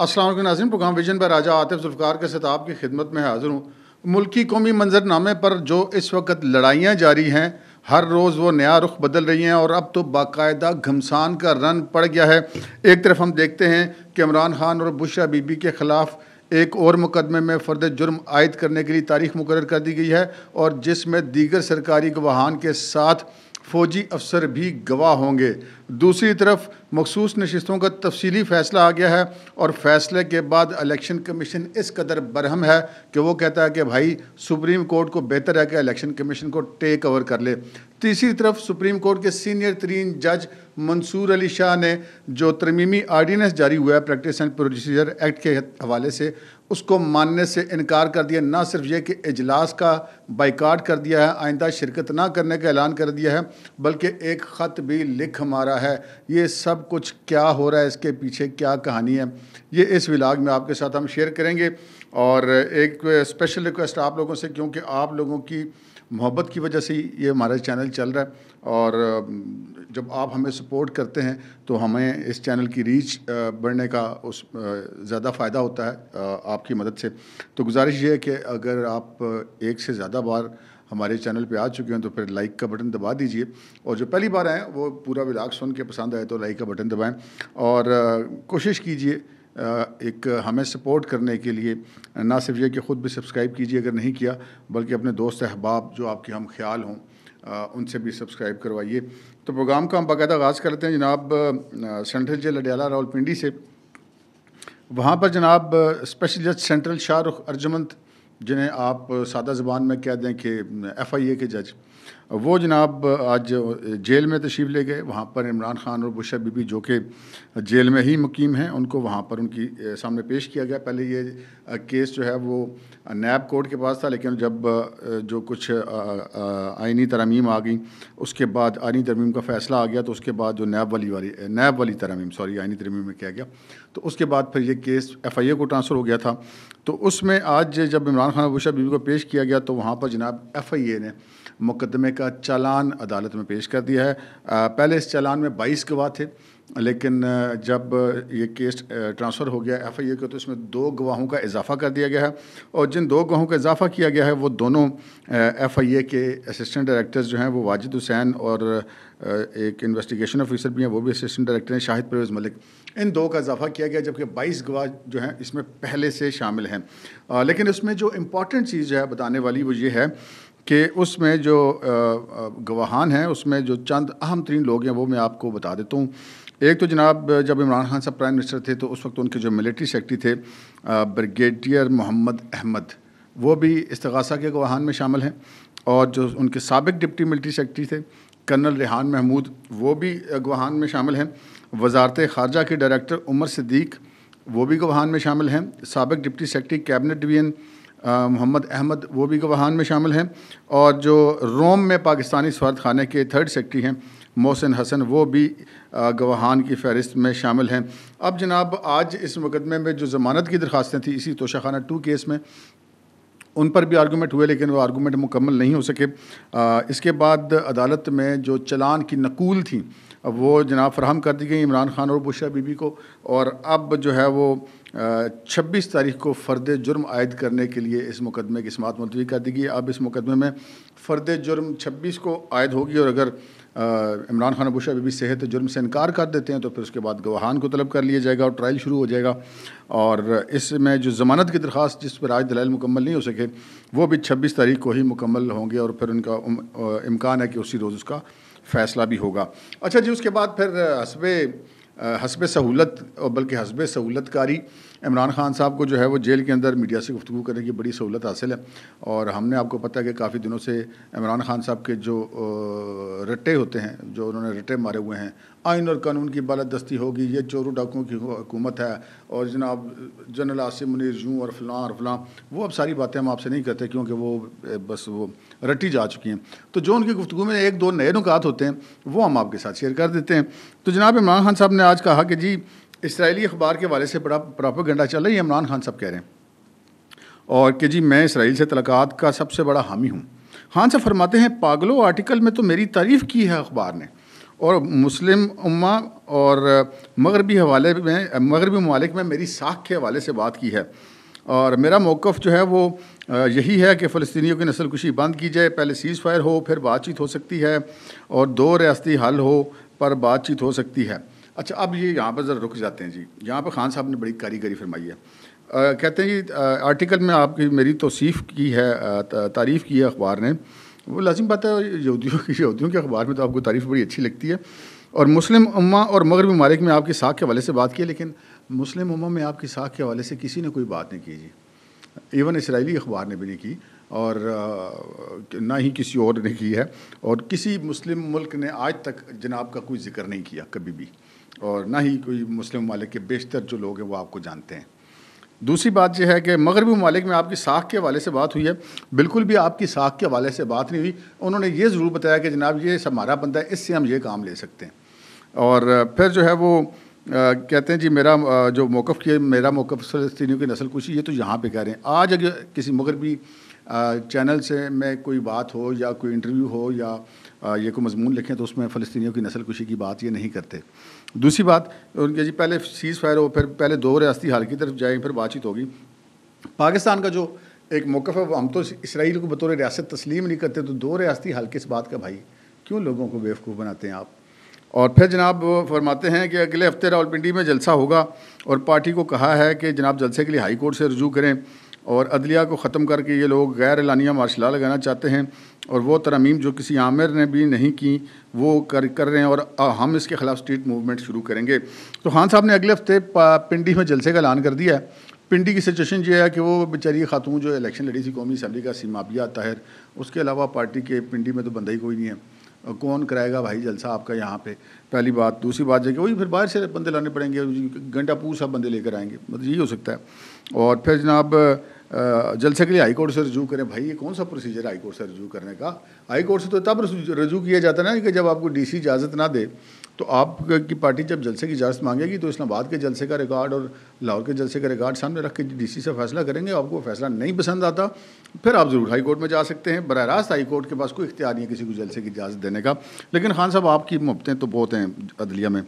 Aslam Nazim programme vision पर राजा आतिफ जुल्फ़ार के साथ आपकी खिदमत में हाजिर हूँ मुल्की कौमी मंजरनामे पर जो इस वक्त लड़ाइयाँ जारी हैं हर रोज़ वो नया रुख बदल रही हैं और अब तो बाकायदा घमसान का रन पड़ गया है एक तरफ हम देखते हैं कि इमरान खान और बुशा बीबी के ख़िलाफ़ एक और मुकदमे में फ़र्द जुर्म आयद करने के लिए तारीख मुकर कर दी गई है और जिसमें दीगर सरकारी गवाहान के साथ फौजी अफसर भी गवाह होंगे दूसरी तरफ मखसूस नशस्तों का तफसीली फ़ैसला आ गया है और फैसले के बाद इलेक्शन कमीशन इस कदर बरहम है कि वो कहता है कि भाई सुप्रीम कोर्ट को बेहतर है कि इलेक्शन कमीशन को टेक ओवर कर ले तीसरी तरफ सुप्रीम कोर्ट के सीनियर तरीन जज मंसूर अली शाह ने जो तरमीमी आर्डीनेंस जारी हुआ है प्रैक्टिस एंड प्रोसीजर एक्ट के हवाले से उसको मानने से इनकार कर दिया ना सिर्फ ये कि इजलास का बाइकाट कर दिया है आइंदा शिरकत ना करने का ऐलान कर दिया है बल्कि एक ख़त भी लिख हमारा रहा है ये सब कुछ क्या हो रहा है इसके पीछे क्या कहानी है ये इस विलाग में आपके साथ हम शेयर करेंगे और एक स्पेशल रिक्वेस्ट आप लोगों से क्योंकि आप लोगों की मोहब्बत की वजह से ये हमारा चैनल चल रहा है और जब आप हमें सपोर्ट करते हैं तो हमें इस चैनल की रीच बढ़ने का उस ज़्यादा फ़ायदा होता है आपकी मदद से तो गुजारिश ये है कि अगर आप एक से ज़्यादा बार हमारे चैनल पे आ चुके हैं तो फिर लाइक का बटन दबा दीजिए और जो पहली बार आएँ वो पूरा विलाग सुन के पसंद आए तो लाइक का बटन दबाएँ और कोशिश कीजिए एक हमें सपोर्ट करने के लिए ना सिर्फ ये कि ख़ुद भी सब्सक्राइब कीजिए अगर नहीं किया बल्कि अपने दोस्त अहबाब जो आपके हम ख्याल हों उनसे भी सब्सक्राइब करवाइए तो प्रोग्राम का हम बाकायदा आगाज़ करते हैं जनाब सेंट्रल जेल अडयाला रावलपिंडी से वहाँ पर जनाब स्पेशल जज सेंट्रल शाहरुख अर्जमंद जिन्हें आप सादा ज़बान में कह दें कि एफ़ आई ए के जज वो जनाब आज जेल में तशीफ ले गए वहाँ पर इमरान खान और बुशा बीबी जो कि जेल में ही मुकीम हैं उनको वहाँ पर उनकी सामने पेश किया गया पहले ये केस जो है वो नैब कोर्ट के पास था लेकिन जब जो कुछ आइनी तरमीम आ गई उसके बाद आइनी तरमीम का फ़ैसला आ गया तो उसके बाद जो नैब वाली वाली नैब वाली तरमीम सॉरी आइनी तरमीम में किया गया तो उसके बाद फिर ये केस एफआईए को ट्रांसफ़र हो गया था तो उसमें आज जब इमरान खान अबूशा बीबी को पेश किया गया तो वहाँ पर जनाब एफआईए ने मुकदमे का चालान अदालत में पेश कर दिया है पहले इस चालान में बाईस गवाह थे लेकिन जब ये केस ट्रांसफ़र हो गया एफ आई ए का तो इसमें दो गवाहों का इजाफा कर दिया गया है और जिन दो गवाहों का इजाफा किया गया है वो दोनों एफ आई ए के असिस्टेंट डायरेक्टर्स जो हैं वो वाजिद हुसैन और एक इन्वेस्टिगेशन ऑफिसर भी हैं वो भी असिस्टेंट डायरेक्टर हैं शाहिद परवेज़ मलिक इन दो का इजाफा किया गया जबकि बाईस गवाह जो हैं इसमें पहले से शामिल हैं लेकिन इसमें जो इम्पॉर्टेंट चीज़ है बताने वाली वो ये है कि उसमें जो गवाहान हैं उसमें जो चंद अहम तरीन लोग हैं वो मैं आपको बता देता हूँ एक तो जनाब जब इमरान खान साहब प्राइम मिनिस्टर थे तो उस वक्त उनके जो मिलिट्री सेक्रेटरी थे ब्रिगेडियर मोहम्मद अहमद वो भी इसतगासा के गवाहान में शामिल हैं और जो उनके सबक डिप्टी मिलिट्री सेक्रेटरी थे कर्नल रिहान महमूद वो भी गवाहान में शामिल हैं वजारत खारजा के डायरेक्टर उमर सदीक वो भी गवाहान में शामिल हैं सबक deputy secretary cabinet division Mohammad Ahmad वो भी गवाहान में शामिल हैं और जो रोम में पाकिस्तानी स्वार्थ खाने के थर्ड सेक्रेटरी हैं मोहसिन हसन वो भी गवाहान की फहरिस्त में शामिल हैं अब जनाब आज इस मुकदमे में जो ज़मानत की दरख्वास्तें थी इसी तोशाखाना टू केस में उन पर भी आर्गूमेंट हुए लेकिन वो आर्गूमेंट मुकम्मल नहीं हो सके आ, इसके बाद अदालत में जो चलान की नकूल थी अब वो जनाब फ्राहम कर दी गई इमरान खान और बुशा बीबी को और अब जो है वो छब्बीस तारीख को फ़र्द जुर्म आयद करने के लिए इस मुकदमे की समात मुलतवी कर दी गई अब इस मुकदमे में फ़र्द जुर्म छब्बीस को आयद होगी और अगर इमरान खान बुशा बीबी सेहत जुर्म से इनकार कर देते हैं तो फिर उसके बाद गवाहान को तलब कर लिया जाएगा और ट्रायल शुरू हो जाएगा और इसमें जो ज़मानत की दरख्वास जिस पर आज दलाइल मुकम्मल नहीं हो सके वो भी छब्बीस तारीख को ही मुकम्मल होंगे और फिर उनका इम्कान है कि उसी रोज़ उसका फैसला भी होगा अच्छा जी उसके बाद फिर हसब हसब सहूलत बल्कि हसब सहूलतकारी कारी इमरान खान साहब को जो है वो जेल के अंदर मीडिया से गुफ्तु करने की बड़ी सहूलत हासिल है और हमने आपको पता है कि काफ़ी दिनों से इमरान खान साहब के जो रट्टे होते हैं जो उन्होंने रट्टे मारे हुए हैं आइन और कानून की बालादस्ती होगी ये चोरू डाकुओं की हुकूमत है और जनाब जनरल आसिम मुनीर यूँ और फलां और फलां वो अब सारी बातें हम आपसे नहीं करते क्योंकि वो बस वो रटी जा चुकी हैं तो जो उनकी गुफ्तु में एक दो नए नुकात होते हैं वो हम आपके साथ शेयर कर देते हैं तो जनाब इमरान खान साहब ने आज कहा कि जी इसराइली अखबार के वाले से बड़ा प्रॉपर गंडा चल रहा है इमरान खान सब कह रहे हैं और कि जी मैं इसराइल से तलक़ात का सबसे बड़ा हामी हूँ खान साहब फरमाते हैं पागलो आर्टिकल में तो मेरी तारीफ़ की है अखबार ने और मुस्लिम उम्मा और मगरबी हवाले में मगरबी ममालिक में मेरी साख के हवाले से बात की है और मेरा मौक़ जो है वो यही है कि फ़लस्तियों की नस्ल कुशी बंद की जाए पहले सीज़ फायर हो फिर बातचीत हो सकती है और दो रियाती हल हो पर बातचीत हो सकती है अच्छा अब ये यहाँ पर ज़रा रुक जाते हैं जी यहाँ पर खान साहब ने बड़ी कारीगरी फरमाई है आ, कहते हैं जी आर्टिकल में आपकी मेरी तोसीफ़ की है तारीफ़ की है अखबार ने वो लाजिम बात है यहूदियों की यहूदियों के अखबार में तो आपको तारीफ़ बड़ी अच्छी लगती है और मुस्लिम उम्मा और मगरबी ममालिक में आपकी साख के हवाले से बात की है लेकिन मुस्लिम उम्मा में आपकी साख के हवाले से किसी ने कोई बात नहीं की जी इवन इसराइली अखबार ने भी नहीं की और ना ही किसी और ने की है और किसी मुस्लिम मुल्क ने आज तक जनाब का कोई जिक्र नहीं किया कभी भी और ना ही कोई मुस्लिम ममालिक के बेशतर जो लोग हैं वो आपको जानते हैं दूसरी बात यह है कि मगरबी ममालिक में आपकी साख के हवाले से बात हुई है बिल्कुल भी आपकी साख के हवाले से बात नहीं हुई उन्होंने ये ज़रूर बताया कि जनाब ये हमारा बंदा है इससे हम ये काम ले सकते हैं और फिर जो है वो आ, कहते हैं जी मेरा जो मौक़ किया मेरा मौक़ फ़लस्तियों की नस्ल कुशी ये तो यहाँ पर कह रहे हैं आज अगर किसी मगरबी चैनल से मैं कोई बात हो या कोई इंटरव्यू हो या ये कोई मजमून लिखें तो उसमें फ़लस्तियों की नस्ल कुशी की बात ये नहीं करते दूसरी बात उनके जी पहले सीज़ फायर हो फिर पहले दो रियाती हाल की तरफ जाएंगे फिर बातचीत होगी पाकिस्तान का जो एक मौक़ है हम तो इसराइल को बतौर रियासत तस्लीम नहीं करते तो दो रियाती हाल किस बात का भाई क्यों लोगों को बेवकूफ़ बनाते हैं आप और फिर जनाब फरमाते हैं कि अगले हफ्ते रावलपिंडी में जलसा होगा और पार्टी को कहा है कि जनाब जलसे के लिए हाई कोर्ट से रजू करें और अदलिया को ख़त्म करके ये लोग गैर एलानिया ला लगाना चाहते हैं और वो तरमीम जो किसी आमिर ने भी नहीं की वो कर कर रहे हैं और हम इसके ख़िलाफ़ स्ट्रीट मूवमेंट शुरू करेंगे तो खान साहब ने अगले हफ्ते पिंडी में जलसे का ऐलान कर दिया है पिंडी की सिचुएशन ये है कि वो बेचारी खातून जो इलेक्शन लड़ी थी कौमी असम्बली का सीमाबिया ताहिर उसके अलावा पार्टी के पिंडी में तो बंदा ही कोई नहीं है कौन कराएगा भाई जलसा आपका यहाँ पे पहली बात दूसरी बात यह कि वही फिर बाहर से बंदे लाने पड़ेंगे घंटा पूर सब बंदे लेकर आएंगे मतलब यही हो सकता है और फिर जनाब जलसे के लिए हाईकोर्ट से रजू करें भाई ये कौन सा प्रोसीजर है हाईकोर्ट से रजू करने का हाईकोर्ट से तो तब रजू किया जाता है ना कि जब आपको सी इजाज़त ना दे तो आपकी पार्टी जब जलसे की इजाज़त मांगेगी तो इस्लामाबाद के जलसे का रिकॉर्ड और लाहौर के जलसे का रिकॉर्ड सामने रख के डीसी से फैसला करेंगे आपको फैसला नहीं पसंद आता फिर आप ज़रूर हाई कोर्ट में जा सकते हैं बर रास्त हाई कोर्ट के पास कोई इख्तियार नहीं है किसी को जलसे की इजाज़त देने का लेकिन खान साहब आपकी मुफ्तें तो बहुत हैं अदलिया में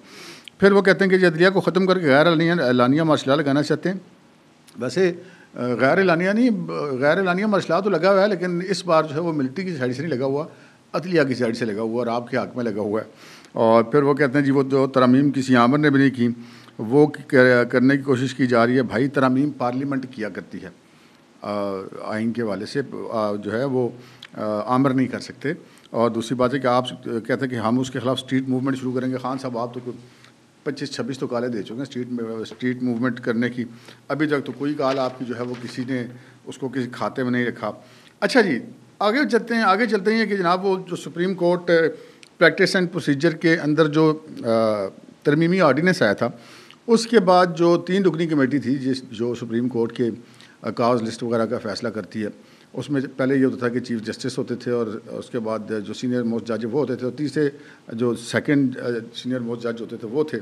फिर वो कहते हैं कि अदलिया को ख़त्म करके गैर एलानिया मार्शल लगाना चाहते हैं वैसे गैर एलानिया नहीं गैर एलानिया मसला तो लगा हुआ है लेकिन इस बार जो है वो मिल्ट्री की साइड से नहीं लगा हुआ अतलिया की साइड से लगा हुआ और आपके हक में लगा हुआ है और फिर वो कहते हैं जी वो जो तरामीम किसी आमर ने भी नहीं की वो करने की कोशिश की जा रही है भाई तरामीम पार्लियामेंट किया करती है आइन के वाले से जो है वो आमर नहीं कर सकते और दूसरी बात है कि आप कहते हैं कि हम उसके खिलाफ स्ट्रीट मूवमेंट शुरू करेंगे खान साहब आप तो पच्चीस छब्बीस तो काले दे चुके हैं स्ट्रीट में स्ट्रीट मूवमेंट करने की अभी तक तो कोई काल आपकी जो है वो किसी ने उसको किसी खाते में नहीं रखा अच्छा जी आगे चलते हैं आगे चलते हैं कि जनाब वो जो supreme court practice and procedure के अंदर जो तरमीमी ऑर्डीनेंस आया था उसके बाद जो तीन रुकनी कमेटी थी जिस जो सुप्रीम कोर्ट के काज लिस्ट वगैरह का फैसला करती है उसमें पहले ये होता था कि चीफ जस्टिस होते थे और उसके बाद जो सीनियर मोस्ट जज वो होते थे और तीसरे जो सेकंड सीनियर मोस्ट जज होते थे वो थे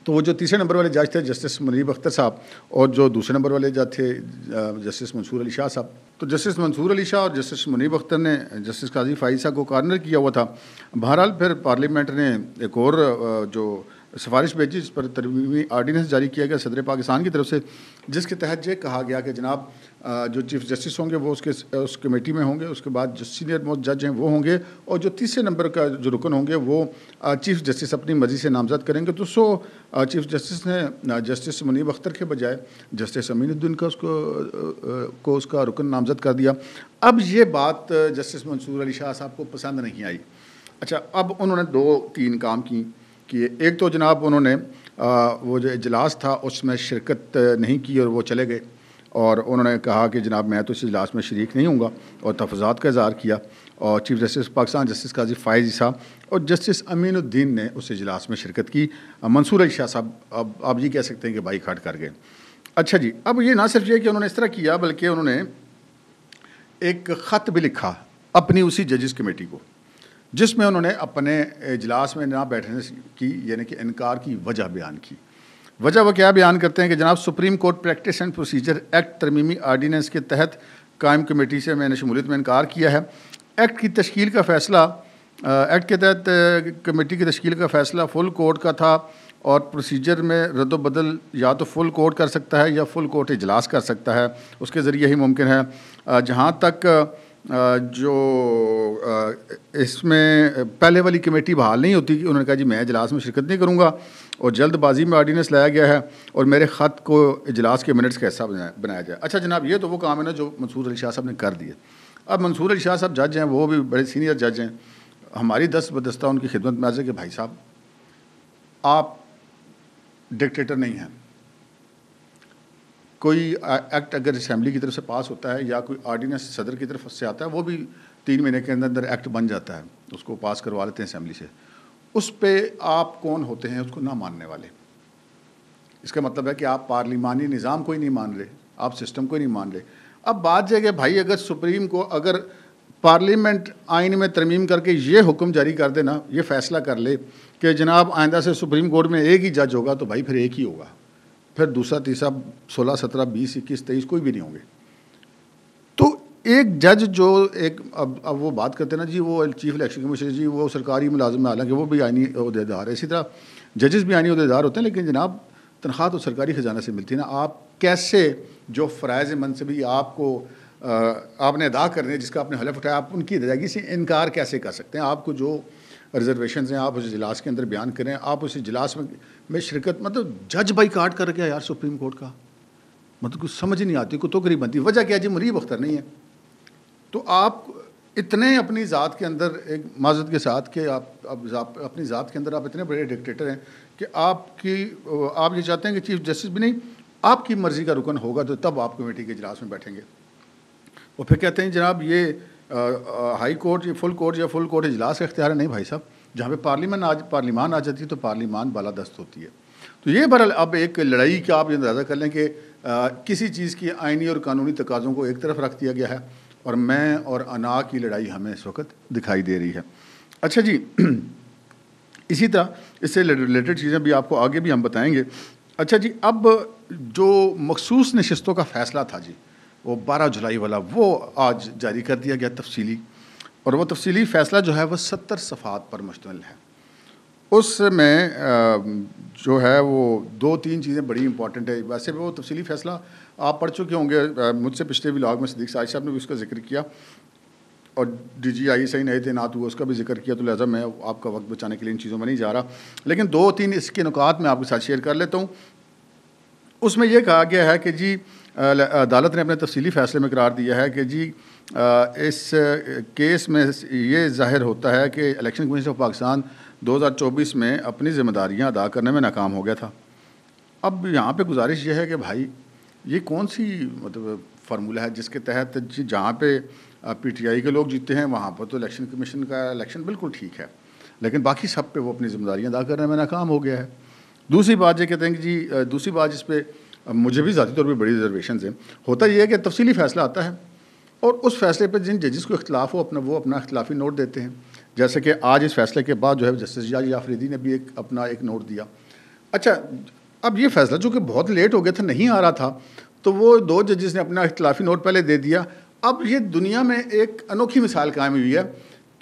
तो वो जो तीसरे नंबर वाले जज थे जस्टिस मुनीब अख्तर साहब और जो दूसरे नंबर वाले जज थे जस्टिस मंसूर अली शाह साहब तो जस्टिस मंसूर अली शाह और जस्टिस मुनीब अख्तर ने जस्टिस काजी फाइसा को कॉर्नर किया हुआ था बहरहाल फिर पार्लियामेंट ने एक और जो सिफारिश भेजी इस पर तरवीमी आर्डीनेंस जारी किया गया सदर पाकिस्तान की तरफ से जिसके तहत ये कहा गया कि जनाब जो चीफ जस्टिस होंगे वो उसके उस कमेटी में होंगे उसके बाद जो सीनियर मोस्ट जज हैं वो होंगे और जो तीसरे नंबर का जो रुकन होंगे वो चीफ जस्टिस अपनी मर्ज़ी से नामजद करेंगे तो सो चीफ जस्टिस ने जस्टिस मुनीब अख्तर के बजाय जस्टिस अमीनुद्दीन का उसको को उसका रुकन नामजद कर दिया अब ये बात जस्टिस मंसूर अली शाह साहब को पसंद नहीं आई अच्छा अब उन्होंने दो तीन काम किए कि एक तो जनाब उन्होंने वो जो इजलास था उसमें शिरकत नहीं की और वो चले गए और उन्होंने कहा कि जनाब मैं तो इस इजलास में शरीक नहीं हूँ और तफजात का इजहार किया और chief justice Pakistan justice Qazi Faez साहब और जस्टिस अमीनुद्दीन ने उस इजलास में शिरकत की मंसूर अली शाह साहब अब आप ये कह सकते हैं कि बाई खाट कर गए अच्छा जी अब ये ना सिर्फ ये कि उन्होंने इस तरह किया बल्कि उन्होंने एक ख़त भी लिखा अपनी उसी जजिस कमेटी को जिसमें उन्होंने अपने इजलास में ना बैठने की यानी कि इनकार की वजह बयान की वजह वह क्या बयान करते हैं कि जनाब supreme court practice and procedure act तरमीमी आर्डीनेंस के तहत कायम कमेटी से मैंने शमूलियत में इनकार किया है एक्ट की तश्ील का फ़ैसला एक्ट के तहत कमेटी की तश्ील का फ़ैसला फुल कोर्ट का था और प्रोसीजर में रद्दबदल या तो फुल कोर्ट कर सकता है या फुल कोर्ट इजलास कर सकता है उसके ज़रिए ही मुमकिन है जहाँ तक जो इसमें पहले वाली कमेटी बहाल नहीं होती कि उन्होंने कहा जी मैं इजलास में शिरकत नहीं करूँगा और जल्दबाजी में ऑर्डीनेंस लाया गया है और मेरे ख़त को इजलास के मिनट्स का हिस्सा बनाया जाए अच्छा जनाब ये तो वो काम है ना जो मंसूर अली शाह साहब ने कर दिए अब मंसूर अली शाह साहब जज हैं वो भी बड़े सीनियर जज हैं हमारी दस बदस्ता उनकी खिदमत में आज कि भाई साहब आप डिक्टेटर नहीं हैं कोई एक्ट अगर असम्बली की तरफ से पास होता है या कोई आर्डीनेंस सदर की तरफ से आता है वो भी तीन महीने के अंदर अंदर एक्ट बन जाता है उसको पास करवा लेते हैं असम्बली से उस पर आप कौन होते हैं उसको ना मानने वाले इसका मतलब है कि आप पार्लिमानी निज़ाम को ही नहीं मान रहे आप सिस्टम को ही नहीं मान रहे अब बात जगह कि भाई अगर सुप्रीम को अगर पार्लियामेंट आइन में तरमीम करके ये हुक्म जारी कर देना ये फैसला कर ले कि जनाब आइंदा से सुप्रीम कोर्ट में एक ही जज होगा तो भाई फिर एक ही होगा फिर दूसरा तीसरा सोलह सत्रह बीस इक्कीस तेईस कोई भी नहीं होंगे तो एक जज जो एक अब अब वो बात करते हैं ना जी वो चीफ इलेक्शन कमिश्नर जी वो सरकारी है हालांकि वो भी आइनी अहदेदार है इसी तरह जजेस भी आइनी अहदेदार होते हैं लेकिन जनाब तनख्वाह तो सरकारी ख़जाना से मिलती है ना आप कैसे जो फ़राज़ मन से भी आपको आपने अदा करने जिसका आपने हलफ उठाया आप उनकी अदायगी से इनकार कैसे कर सकते हैं आपको जो रिजर्वेशन हैं आप उस इजलास के अंदर बयान करें आप उस इजलास में में शिरकत मतलब जज बाई काट कर गया यार सुप्रीम कोर्ट का मतलब कुछ समझ नहीं आती को तो गरीब बनती वजह क्या जी मुरीब अख्तर नहीं है तो आप इतने अपनी ज़ात के अंदर एक माजत के साथ के आप आप अपनी ज़ात के अंदर आप इतने बड़े डिक्टेटर हैं कि आपकी आप ये चाहते हैं कि चीफ जस्टिस भी नहीं आपकी मर्ज़ी का रुकन होगा तो तब आप कमेटी के इजलास में बैठेंगे और फिर कहते हैं जनाब ये हाई कोर्ट या फुल कोर्ट या फुल कोर्ट इजलास का इख्तियार है नहीं भाई साहब जहाँ पे पार्लियामान आज पार्लीमान आ जाती है तो बाला दस्त होती है तो ये बहर अब एक लड़ाई का आप ये अंदाज़ा कर लें कि किसी चीज़ की आइनी और कानूनी तकाज़ों को एक तरफ रख दिया गया है और मैं और अना की लड़ाई हमें इस वक्त दिखाई दे रही है अच्छा जी इसी तरह इससे रिलेटेड चीज़ें भी आपको आगे भी हम बताएंगे अच्छा जी अब जो मखसूस नशस्तों का फ़ैसला था जी वो बारह जुलाई वाला वो आज जारी कर दिया गया तफसीली और वह तफसीली फ़ैसला जो है वह सत्तर सफ़ात पर मुश्तमल है उसमें जो है वो दो तीन चीज़ें बड़ी इंपॉर्टेंट है वैसे भी वो तफसीली फ़ैसला आप पढ़ चुके होंगे मुझसे पिछले ब्लाग में सदीक साहिद साहब ने भी उसका जिक्र किया और डी जी आई सही नए थे नात हुआ उसका भी जिक्र किया तो लिहाजा मैं आपका वक्त बचाने के लिए इन चीज़ों में नहीं जा रहा लेकिन दो तीन इसके नुकात मैं आपके साथ शेयर कर लेता हूँ उसमें यह कहा गया है कि जी अदालत ने अपने तफसीली फैसले में करार दिया है कि जी इस केस में ये जाहिर होता है कि इलेक्शन कमीशन ऑफ पाकिस्तान 2024 में अपनी जिम्मेदारियां अदा करने में नाकाम हो गया था अब यहाँ पे गुजारिश यह है कि भाई ये कौन सी मतलब फार्मूला है जिसके तहत जी जहाँ पे पीटीआई के लोग जीते हैं वहाँ पर तो इलेक्शन कमीशन का इलेक्शन बिल्कुल ठीक है लेकिन बाकी सब पे वो अपनी जिम्मेदारियाँ अदा करने में नाकाम हो गया है दूसरी बात ये कहते हैं कि जी दूसरी बात जिस पर अब मुझे भी ज़ाती तौर पर बड़ी रिजर्वेशन है होता यह है कि तफसीली फैसला आता है और उस फैसले पर जिन जजेस को इख्तलाफ हो अपना वो अपना अख्तिलाफी नोट देते हैं जैसे कि आज इस फैसले के बाद जो है जस्टिस जाज याफरीदी ने भी एक अपना एक नोट दिया अच्छा अब ये फैसला जो कि बहुत लेट हो गया था नहीं आ रहा था तो वो दो जजेस ने अपना अख्तिलाफी नोट पहले दे दिया अब ये दुनिया में एक अनोखी मिसाल कायम हुई है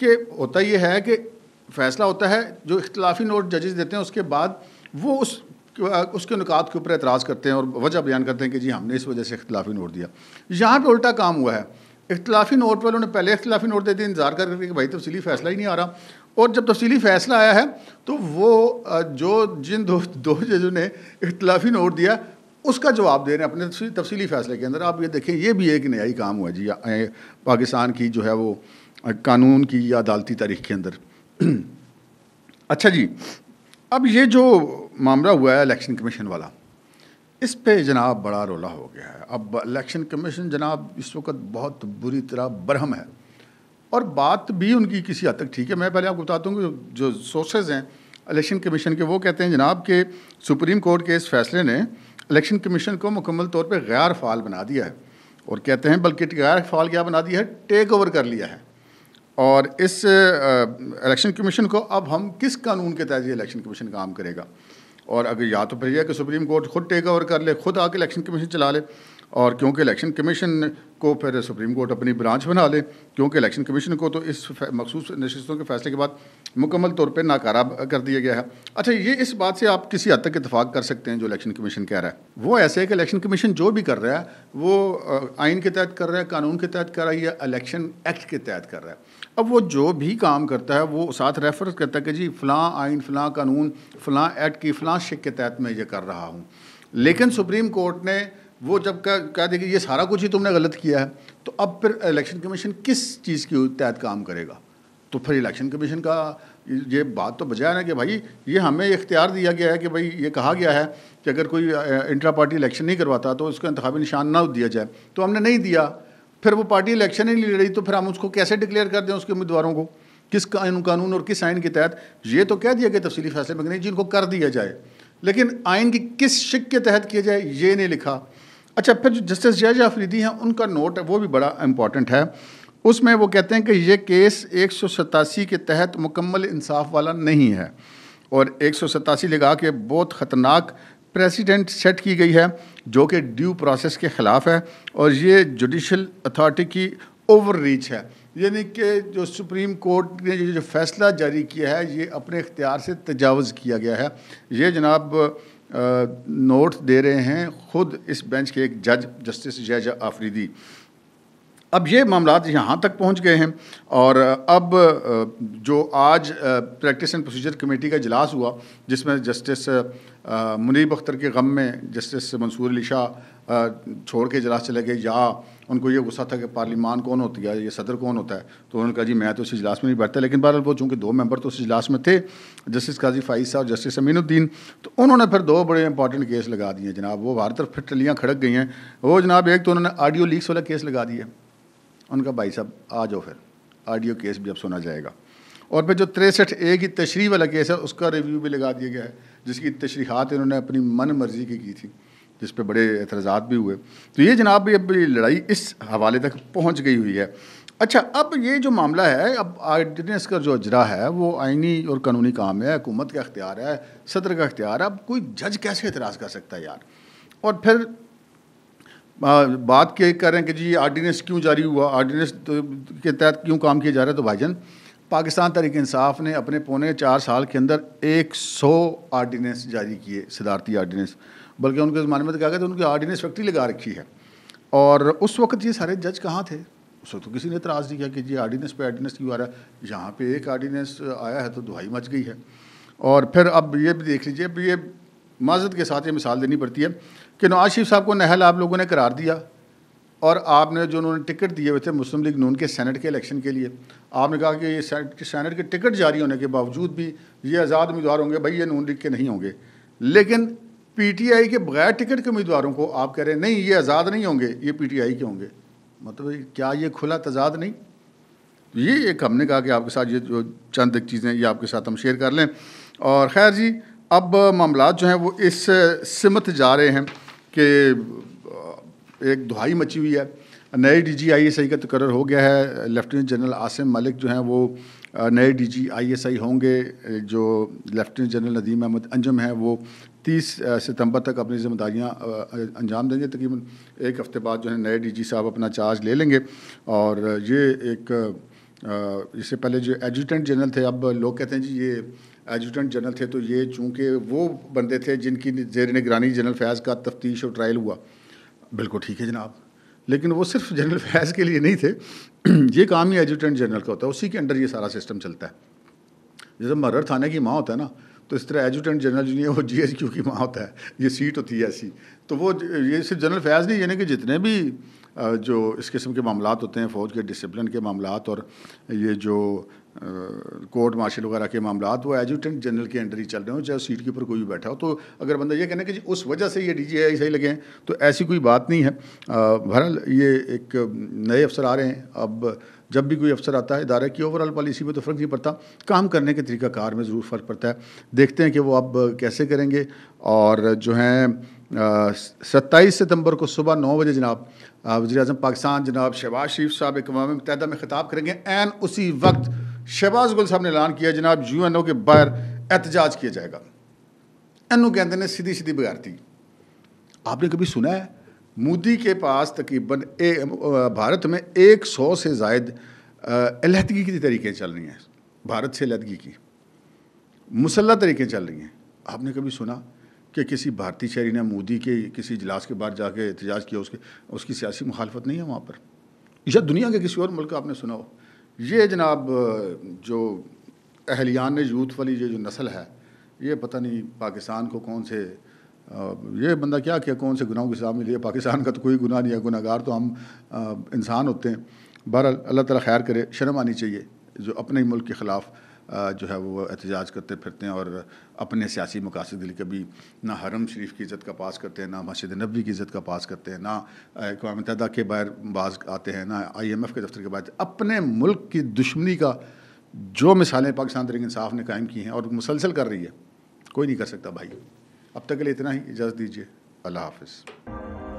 कि होता यह है कि फैसला होता है जो इख्तलाफी नोट जजेस देते हैं उसके बाद वो उस उसके निकात के ऊपर एतराज़ करते हैं और वजह बयान करते हैं कि जी हमने इस वजह से इख्लाफी नोट दिया यहाँ पर उल्टा काम हुआ है इख्तलाफी नोट वालों ने पहले इख्तलाफी नोट दे दिए इंतजार कर करके कि भाई तफसली फैसला ही नहीं आ रहा और जब तफसली फैसला आया है तो वो जो जिन दो दो जजों ने इख्तलाफी नोट दिया उसका जवाब दे रहे हैं अपने तफसली फैसले के अंदर आप ये देखें ये भी एक नया ही काम हुआ जी पाकिस्तान की जो है वो कानून की या अदालती तारीख के अंदर अच्छा जी अब ये जो मामला हुआ है इलेक्शन कमीशन वाला इस पे जनाब बड़ा रोला हो गया है अब इलेक्शन कमीशन जनाब इस वक्त बहुत बुरी तरह बरहम है और बात भी उनकी किसी हद तक ठीक है मैं पहले आपको बताता हूँ कि जो सोर्सेज हैं इलेक्शन कमीशन के वो कहते हैं जनाब के सुप्रीम कोर्ट के इस फैसले ने इलेक्शन कमीशन को मुकम्मल तौर पर गैर फाल बना दिया है और कहते हैं बल्कि गैर फाल क्या बना दिया है टेक ओवर कर लिया है और इस इलेक्शन कमीशन को अब हम किस कानून के तहत इलेक्शन कमीशन काम करेगा और अगर या तो फिर यह कि सुप्रीम कोर्ट खुद टेक ओवर कर ले खुद आके इलेक्शन कमीशन चला ले और क्योंकि इलेक्शन कमीशन को फिर सुप्रीम कोर्ट अपनी ब्रांच बना ले क्योंकि इलेक्शन कमीशन को तो इस मखसूस नशस्तों के फैसले के बाद मुकम्मल तौर पर नाकारा कर दिया गया है अच्छा ये इस बात से आप किसी हद तक इतफाक़ कर सकते हैं जो इलेक्शन कमीशन कह रहा है वो ऐसे है कि इलेक्शन कमीशन जो भी कर रहा है वो आइन के तहत कर रहा है कानून के तहत कर रहा है या इलेक्शन एक्ट के तहत कर रहा है अब वो जो भी काम करता है वो साथ रेफर करता है कि जी फ़लाँ आइन फ़लाँ कानून फ़लाँ एक्ट की फ़लाँ शिक के तहत मैं ये कर रहा हूँ लेकिन सुप्रीम कोर्ट ने वो जब कह कह दे कि ये सारा कुछ ही तुमने गलत किया है तो अब फिर इलेक्शन कमीशन किस चीज़ के तहत काम करेगा तो फिर इलेक्शन कमीशन का ये बात तो बजाय ना कि भाई ये हमें इख्तियार दिया गया है कि भाई ये कहा गया है कि अगर कोई इंट्रा पार्टी इलेक्शन नहीं करवाता तो उसको इंतबी निशान ना दिया जाए तो हमने नहीं दिया फिर वो पार्टी इलेक्शन ही नहीं लड़ी तो फिर हम उसको कैसे डिक्लेयर कर दें उसके उम्मीदवारों को किस कानून और किस आइन के तहत ये तो कह दिया गया तफसली फैसले में नहीं जिनको कर दिया जाए लेकिन आइन की किस शिक के तहत किया जाए ये नहीं लिखा अच्छा फिर जो जस्टिस जज आफरीदी हैं उनका नोट है वो भी बड़ा इम्पॉर्टेंट है उसमें वो कहते हैं कि ये केस एक के तहत मुकम्मल इंसाफ वाला नहीं है और एक लगा के बहुत ख़तरनाक प्रेसिडेंट सेट की गई है जो कि ड्यू प्रोसेस के ख़िलाफ़ है और ये जुडिशल अथॉरिटी की ओवर रीच है यानी कि जो सुप्रीम कोर्ट ने जो फैसला जारी किया है ये अपने इख्तियार से तजावज़ किया गया है ये जनाब नोट दे रहे हैं खुद इस बेंच के एक जज जस्टिस जज आफरीदी अब ये मामला यहाँ तक पहुँच गए हैं और अब जो आज प्रैक्टिस एंड प्रोसीजर कमेटी का इजलास हुआ जिसमें जस्टिस मुनीब अख्तर के गम में जस्टिस मंसूर अली शाह छोड़ के इजलास चले गए या उनको ये गुस्सा था कि पार्लीमान कौन होती है ये सदर कौन होता है तो उन्होंने कहा जी मैं तो इस इजलास में नहीं बैठता लेकिन बहरहाल वो चूँकि दो मेंबर तो उस इजलास में थे जस्टिस काजी फाइज साहब जस्टिस अमीनुद्दीन तो उन्होंने फिर दो बड़े इंपॉर्टेंट केस लगा दिए जनाब वो हर तरफ फिर टलियाँ खड़क गई हैं वो जनाब एक तो उन्होंने ऑडियो लीक्स वाला केस लगा दिया उनका भाई साहब आ जाओ फिर ऑडियो केस भी अब सुना जाएगा और फिर जो तिरसठ ए की तशरी वाला केस है उसका रिव्यू भी लगा दिया गया है जिसकी तशरीहत इन्होंने अपनी मन मर्जी की की थी जिस पर बड़े एतराज़ात भी हुए तो ये जनाब अब लड़ाई इस हवाले तक पहुँच गई हुई है अच्छा अब ये जो मामला है अब आर्डिनेंस का जो अजरा है वो आइनी और कानूनी काम है हुकूमत का अख्तियार है सदर का अख्तियार है अब कोई जज कैसे एतराज़ कर सकता है यार और फिर बात के कर रहे हैं कि जी ये आर्डीनेंस क्यों जारी हुआ आर्डीनेंस तो के तहत क्यों काम किया जा रहा है तो भाईजन पाकिस्तान तरीक इंसाफ ने अपने पौने चार साल के अंदर सौ आर्डिनेंस जारी किए सदारती आर्डिनेंस बल्कि उनके ज़माने में तो क्या कहते उनकी आर्डिनेंस फैक्ट्री लगा रखी है और उस वक्त ये सारे जज कहाँ थे उस वक्त तो किसी ने इतराज़ नहीं किया कि जी आर्डिनेंस पे आर्डिनेंस क्यों आ रहा है यहाँ पे एक आर्डिनेंस आया है तो दुहाई मच गई है और फिर अब ये भी देख लीजिए अब ये माजत के साथ ये मिसाल देनी पड़ती है कि नवाज शरीफ साहब को नहल आप लोगों ने करार दिया और आपने जो उन्होंने टिकट दिए हुए थे मुस्लिम लीग नून के सेनेट के इलेक्शन के लिए आपने कहा कि ये सेनेट के टिकट जारी होने के बावजूद भी ये आज़ाद उम्मीदवार होंगे भाई ये नून लीग के नहीं होंगे लेकिन पीटीआई के बगैर टिकट के उम्मीदवारों को आप कह रहे हैं नहीं ये आज़ाद नहीं होंगे ये पीटीआई के होंगे मतलब क्या ये खुला तजाद नहीं तो ये एक हमने कहा कि आपके साथ ये जो चंद एक चीज़ें ये आपके साथ हम शेयर कर लें और खैर जी अब मामला जो हैं वो इस सिमत जा रहे हैं कि एक दुहाई मची हुई है नए D G I S I का तकर हो गया है लेफ्टिनेंट जनरल आसिम मलिक जो हैं वो नए D G I S I होंगे जो लेफ्टिनेंट जनरल नदीम अहमद अंजम हैं वो तीस सितंबर तक अपनी जिम्मेदारियाँ अंजाम देंगे तकरीबन एक हफ्ते बाद जो है नए डीजी साहब अपना चार्ज ले लेंगे और ये एक इससे पहले जो एडजुटेंट जनरल थे अब लोग कहते हैं जी ये एडजुटेंट जनरल थे तो ये चूँकि वो बंदे थे जिनकी जेर निगरानी जनरल फैज़ का तफ्तीश और ट्रायल हुआ बिल्कुल ठीक है जनाब लेकिन वो सिर्फ जनरल फैज़ के लिए नहीं थे ये काम ही एडजुटेंट जनरल का होता है उसी के अंडर ये सारा सिस्टम चलता है जैसे मर्र थाने की माँ होता है ना तो इस तरह एजुटेंट जनरल जो है वो क्यू की माँ होता है ये सीट होती है ऐसी तो वो ये सिर्फ जनरल फैज़ नहीं यानी कि जितने भी जो इस किस्म के मामला होते हैं फ़ौज के डिसिप्लिन के मामला और ये जो कोर्ट मार्शल वगैरह के मामला वो एजुटेंट जनरल की एंट्री चल रहे हो चाहे सीट के ऊपर कोई भी बैठा हो तो अगर बंदा ये कहना कि जी उस वजह से ये डी जी आई सही लगे हैं तो ऐसी कोई बात नहीं है बहरहाल ये एक नए अफसर आ रहे हैं अब जब भी कोई अफसर आता है इदारे की ओवरऑल पॉलिसी में तो फ़र्क नहीं पड़ता काम करने के तरीका कार में ज़रूर फ़र्क पड़ता है देखते हैं कि वो अब कैसे करेंगे और जो हैं सत्ताईस सितंबर को सुबह नौ बजे जनाब वजी अजम पाकिस्तान जनाब शहबाज शरीफ साहब अकवा मुतहदा में ख़िताब करेंगे एन उसी वक्त साहब ने ऐलान किया जनाब यू एन ओ के बाहर एहतजाज किया जाएगा इनू कहते हैं सीधी सीधी बगारती आपने कभी सुना है मोदी के पास तकरीबन भारत में एक सौ से जायद अलहदगी की तरीके चल रही हैं भारत से अलहदगी की मुसल्ला तरीके चल रही हैं आपने कभी सुना कि किसी भारतीय शहरी ने मोदी के किसी इजलास के बाहर जाके एहतजाज किया उसके उसकी सियासी मुखालफत नहीं है वहाँ पर या दुनिया के किसी और मुल्क आपने सुना हो ये जनाब जो अहलियान यूथ वाली ये जो नस्ल है ये पता नहीं पाकिस्तान को कौन से ये बंदा क्या किया कौन से गुनाहों के सामने लिए पाकिस्तान का तो कोई गुनाह नहीं है गुनागार तो हम इंसान होते हैं बहर अल्लाह ताला खैर करे शर्म आनी चाहिए जो अपने मुल्क के ख़िलाफ़ जो है वो एहतजाज करते फिरते हैं और अपने सियासी मकासद दिल के ना हरम शरीफ की इज़्ज़त का पास करते हैं ना मस्जिद नबी की इज़्ज़त का पास करते हैं ना अकवा मतदा के बाहर बाज आते हैं ना आई एम एफ़ के दफ्तर के बाहर अपने मुल्क की दुश्मनी का जो मिसालें पाकिस्तान तरीके इंसाफ ने कायम की हैं और मुसलसल कर रही है कोई नहीं कर सकता भाई अब तक के लिए इतना ही इजाज़त दीजिए अल्लाह हाफिज़